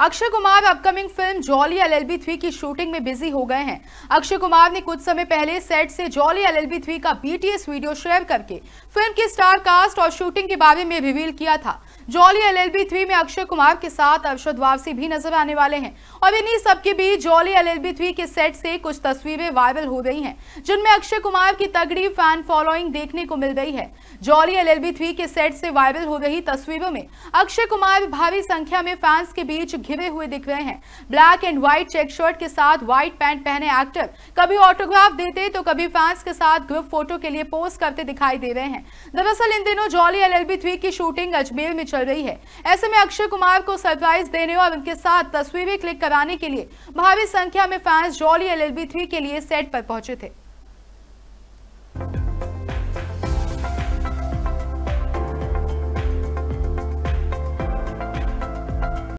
Akshay Kumar upcoming film Jolly LLB three की shooting में busy हो गए हैं अक्षय कुमार ने कुछ समय पहले सेट से जॉली एलएलबी थ्री का बीटीएस वीडियो शेयर करके फिल्म की स्टार कास्ट और शूटिंग के बारे में रिवील किया था जॉली एलएलबी थ्री में अक्षय कुमार के साथ अर्षद वापसी भी नजर आने वाले हैं और इन्हीं सबके बीच जॉली एल थ्री के सेट से कुछ तस्वीरें वायरल हो गई हैं जिनमें अक्षय कुमार की तगड़ी फैन फॉलोइंग देखने को मिल रही है जॉली एल थ्री के सेट से वायरल हो रही तस्वीरों में अक्षय कुमार भारी संख्या में फैंस के बीच घिरे हुए दिख रहे हैं black and white check shirt के साथ व्हाइट पैंट पहने एक्टर कभी ऑटोग्राफ देते तो कभी फैंस के साथ ग्रुप फोटो के लिए पोस्ट करते दिखाई दे रहे हैं दरअसल इन दिनों जॉली एल एल की शूटिंग अजमेर में चल रही है ऐसे में अक्षय कुमार को सरप्राइज देने और उनके साथ तस्वीरें क्लिक कराने के लिए भारी संख्या में फैंस जॉली एल एल के लिए सेट पर पहुंचे थे